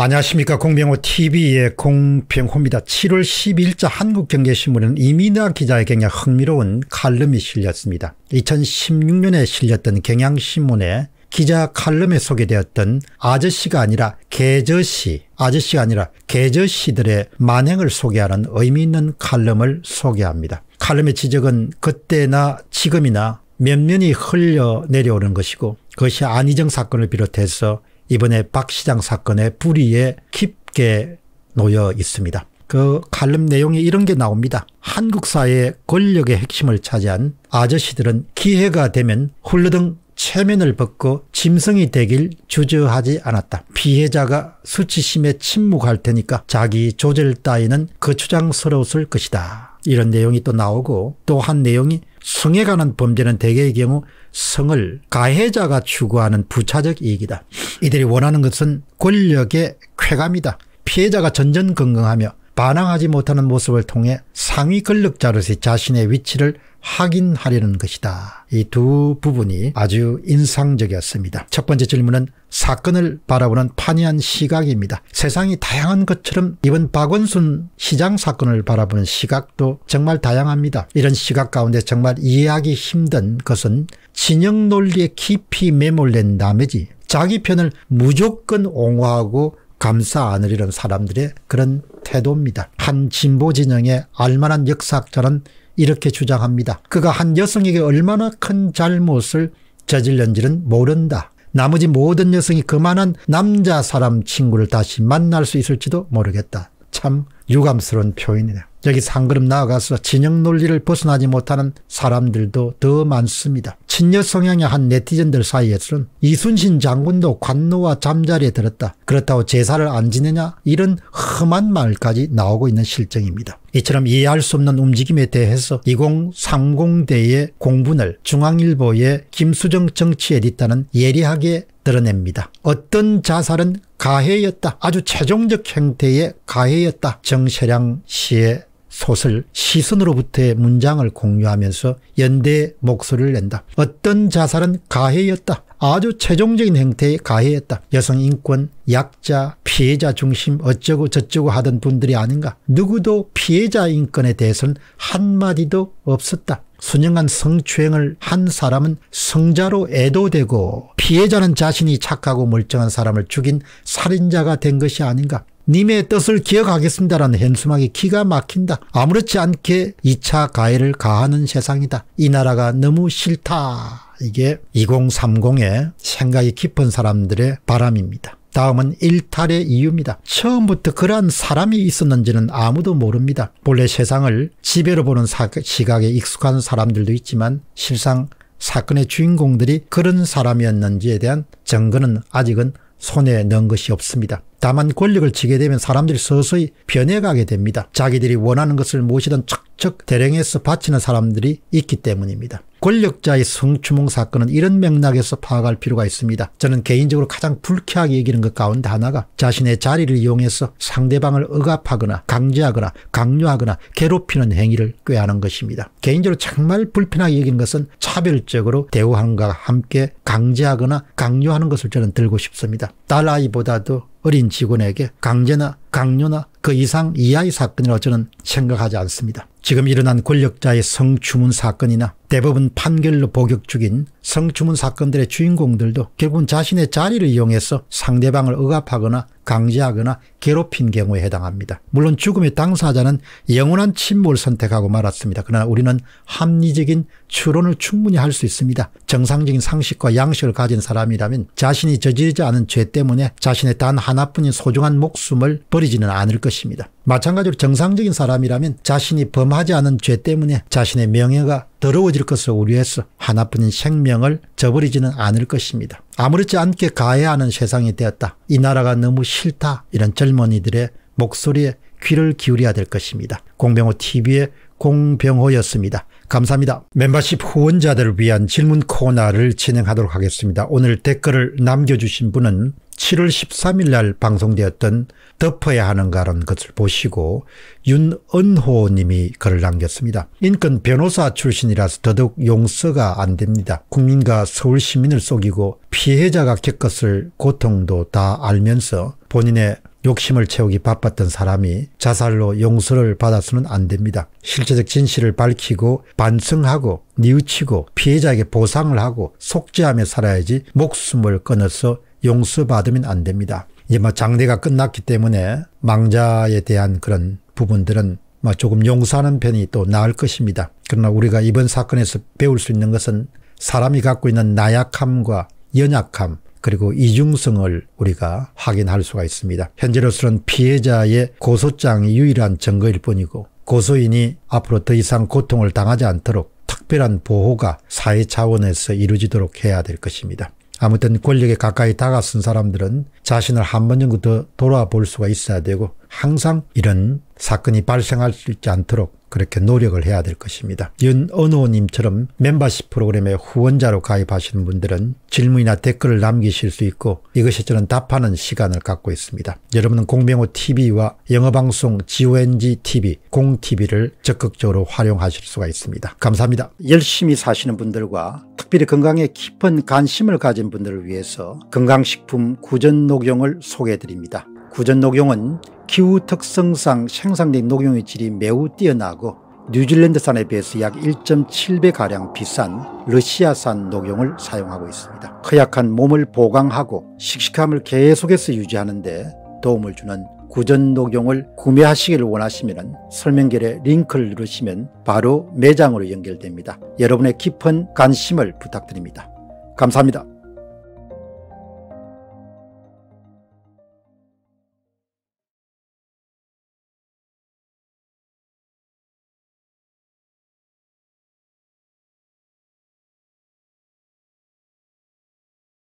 안녕하십니까 공병호 tv의 공병호입니다. 7월 10일자 한국경제신문은 이민아 기자의 경향 흥미로운 칼럼이 실렸습니다. 2016년에 실렸던 경향신문에 기자 칼럼에 소개되었던 아저씨가 아니라 개저씨, 아저씨가 아니라 개저씨들의 만행을 소개하는 의미 있는 칼럼을 소개합니다. 칼럼의 지적은 그때나 지금이나 면면이 흘려 내려오는 것이고 그것이 안희정 사건을 비롯해서 이번에 박 시장 사건의 뿌리에 깊게 놓여 있습니다. 그 칼럼 내용에 이런 게 나옵니다. 한국 사회의 권력의 핵심을 차지한 아저씨들은 기회가 되면 훌러덩 체면을 벗고 짐승이 되길 주저하지 않았다. 피해자가 수치심에 침묵할 테니까 자기 조절 따위는 거추장스러웠을 것이다. 이런 내용이 또 나오고 또 한 내용이 성에 관한 범죄는 대개의 경우 성을 가해자가 추구하는 부차적 이익이다. 이들이 원하는 것은 권력의 쾌감이다. 피해자가 전전건강하며 반항하지 못하는 모습을 통해 상위 권력자로서 자신의 위치를 확인하려는 것이다. 이 두 부분이 아주 인상적이었습니다. 첫 번째 질문은 사건을 바라보는 판이한 시각입니다. 세상이 다양한 것처럼 이번 박원순 시장 사건을 바라보는 시각도 정말 다양합니다. 이런 시각 가운데 정말 이해하기 힘든 것은 진영 논리에 깊이 매몰된 다음지 자기 편을 무조건 옹호하고 감싸 안으려는 사람들의 그런 태도입니다. 한 진보 진영의 알만한 역사학자는 이렇게 주장합니다. 그가 한 여성에게 얼마나 큰 잘못을 저질렀는지는 모른다. 나머지 모든 여성이 그만한 남자 사람 친구를 다시 만날 수 있을지도 모르겠다. 참 유감스러운 표현이네요. 여기 상그름 나아가서 진영 논리를 벗어나지 못하는 사람들도 더 많습니다. 친녀 성향의 한 네티즌들 사이에서는 이순신 장군도 관노와 잠자리에 들었다. 그렇다고 제사를 안 지내냐 이런 험한 말까지 나오고 있는 실정입니다. 이처럼 이해할 수 없는 움직임에 대해서 2030대의 공분을 중앙일보의 김수정 정치 에디터는 예리하게 드러냅니다. 어떤 자살은 가해였다. 아주 최종적 형태의 가해였다. 정세량 씨의 소설 시선으로부터의 문장을 공유하면서 연대 의 목소리를 낸다. 어떤 자살은 가해였다. 아주 최종적인 행태의 가해였다. 여성 인권, 약자, 피해자 중심 어쩌고 저쩌고 하던 분들이 아닌가. 누구도 피해자 인권에 대해서는 한마디도 없었다. 순영한 성추행을 한 사람은 성자로 애도되고 피해자는 자신이 착하고 멀쩡한 사람을 죽인 살인자가 된 것이 아닌가. 님의 뜻을 기억하겠습니다라는 현수막이 기가 막힌다. 아무렇지 않게 2차 가해를 가하는 세상이다. 이 나라가 너무 싫다. 이게 2030의 생각이 깊은 사람들의 바람입니다. 다음은 일탈의 이유입니다. 처음부터 그러한 사람이 있었는지는 아무도 모릅니다. 본래 세상을 지배로 보는 시각에 익숙한 사람들도 있지만 실상 사건의 주인공들이 그런 사람이었는지에 대한 증거는 아직은 손에 넣은 것이 없습니다. 다만 권력을 쥐게 되면 사람들이 서서히 변해가게 됩니다. 자기들이 원하는 것을 무엇이든 척척 대령해서 바치는 사람들이 있기 때문입니다. 권력자의 성추몽 사건은 이런 맥락에서 파악할 필요가 있습니다. 저는 개인적으로 가장 불쾌하게 여기는 것 가운데 하나가 자신의 자리를 이용해서 상대방을 억압하거나 강제하거나 강요하거나 괴롭히는 행위를 꾀하는 것입니다. 개인적으로 정말 불편하게 여기는 것은 차별적으로 대우하는 것과 함께 강제하거나 강요하는 것을 저는 들고 싶습니다. 딸 아이보다도 어린 직원에게 강제나 강요나 그 이상 이하의 사건이라고 저는 생각하지 않습니다. 지금 일어난 권력자의 성추문 사건이나 대법원 판결로 복역 중인 성추문 사건들의 주인공들도 결국은 자신의 자리를 이용해서 상대방을 억압하거나 강제하거나 괴롭힌 경우에 해당합니다. 물론 죽음의 당사자는 영원한 침몰 선택하고 말았습니다. 그러나 우리는 합리적인 추론을 충분히 할 수 있습니다. 정상적인 상식과 양식을 가진 사람이라면 자신이 저지르지 않은 죄 때문에 자신의 단 하나뿐인 소중한 목숨을 버리지는 않을 것입니다. 마찬가지로 정상적인 사람이라면 자신이 범하지 않은 죄 때문에 자신의 명예가 더러워질 것을 우려해서 하나뿐인 생명을 저버리지는 않을 것입니다. 아무렇지 않게 가해하는 세상이 되었다. 이 나라가 너무 싫다. 이런 젊은이들의 목소리에 귀를 기울여야 될 것입니다. 공병호TV의 공병호였습니다. 감사합니다. 멤버십 후원자들을 위한 질문 코너를 진행하도록 하겠습니다. 오늘 댓글을 남겨주신 분은 7월 13일 날 방송되었던 덮어야 하는가라는 것을 보시고 윤은호 님이 글을 남겼습니다. 인권 변호사 출신이라서 더더욱 용서가 안 됩니다. 국민과 서울 시민을 속이고 피해자가 겪었을 고통도 다 알면서 본인의 욕심을 채우기 바빴던 사람이 자살로 용서를 받아서는 안 됩니다. 실체적 진실을 밝히고 반성하고 뉘우치고 피해자에게 보상을 하고 속죄하며 살아야지 목숨을 끊어서 용서받으면 안 됩니다. 이제 뭐 장례가 끝났기 때문에 망자에 대한 그런 부분들은 뭐 조금 용서하는 편이 또 나을 것입니다. 그러나 우리가 이번 사건에서 배울 수 있는 것은 사람이 갖고 있는 나약함과 연약함 그리고 이중성을 우리가 확인할 수가 있습니다. 현재로서는 피해자의 고소장이 유일한 증거일 뿐이고 고소인이 앞으로 더 이상 고통을 당하지 않도록 특별한 보호가 사회 차원에서 이루어지도록 해야 될 것입니다. 아무튼 권력에 가까이 다가선 사람들은 자신을 한 번 정도 더 돌아볼 수가 있어야 되고 항상 이런 사건이 발생할수있지 않도록 그렇게 노력을 해야 될 것입니다. 윤언호님처럼 멤버십 프로그램의 후원자로 가입하시는 분들은 질문이나 댓글을 남기실 수 있고 이것이 저는 답하는 시간을 갖고 있습니다. 여러분은 공병호 TV와 영어방송 GONG TV, 공TV를 적극적으로 활용하실 수가 있습니다. 감사합니다. 열심히 사시는 분들과 특별히 건강에 깊은 관심을 가진 분들을 위해서 건강식품 구전녹용을 소개해드립니다. 구전녹용은 기후 특성상 생산된 녹용의 질이 매우 뛰어나고 뉴질랜드산에 비해서 약 1.7배가량 비싼 러시아산 녹용을 사용하고 있습니다. 허약한 몸을 보강하고 씩씩함을 계속해서 유지하는데 도움을 주는 구전 녹용을 구매하시길 원하시면 설명글에 링크를 누르시면 바로 매장으로 연결됩니다. 여러분의 깊은 관심을 부탁드립니다. 감사합니다.